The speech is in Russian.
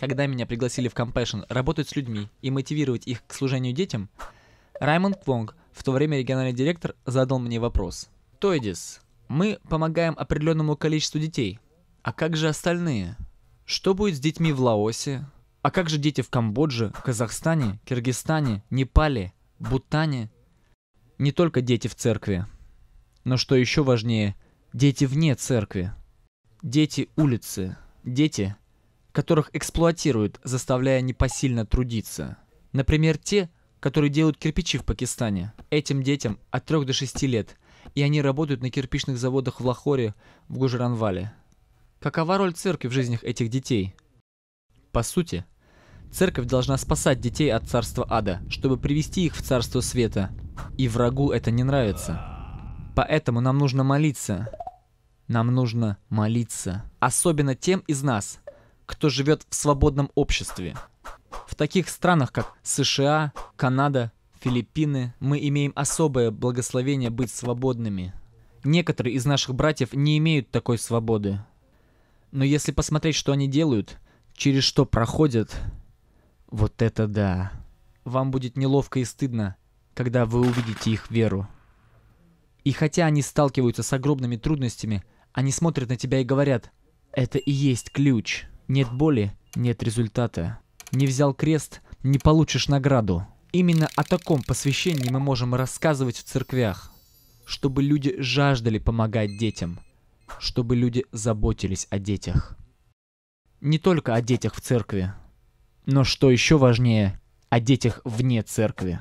когда меня пригласили в Compassion работать с людьми и мотивировать их к служению детям, Раймонд Квонг, в то время региональный директор, задал мне вопрос. Тойдис, мы помогаем определенному количеству детей. А как же остальные? Что будет с детьми в Лаосе? А как же дети в Камбодже, Казахстане, Киргизстане, Непале, Бутане? Не только дети в церкви, но что еще важнее, дети вне церкви, дети улицы, дети, которых эксплуатируют, заставляя непосильно трудиться. Например, те, которые делают кирпичи в Пакистане. Этим детям от 3 до 6 лет, и они работают на кирпичных заводах в Лахоре, в Гужранвале. Какова роль церкви в жизнях этих детей? По сути, церковь должна спасать детей от царства ада, чтобы привести их в царство света. И врагу это не нравится. Поэтому нам нужно молиться. Нам нужно молиться. Особенно тем из нас, кто живет в свободном обществе. В таких странах, как США, Канада, Филиппины, мы имеем особое благословение быть свободными. Некоторые из наших братьев не имеют такой свободы. Но если посмотреть, что они делают, через что проходят, вот это да. Вам будет неловко и стыдно, когда вы увидите их веру. И хотя они сталкиваются с огромными трудностями, они смотрят на тебя и говорят, это и есть ключ. Нет боли, нет результата. Не взял крест, не получишь награду. Именно о таком посвящении мы можем рассказывать в церквях, чтобы люди жаждали помогать детям, чтобы люди заботились о детях. Не только о детях в церкви, но что еще важнее, о детях вне церкви.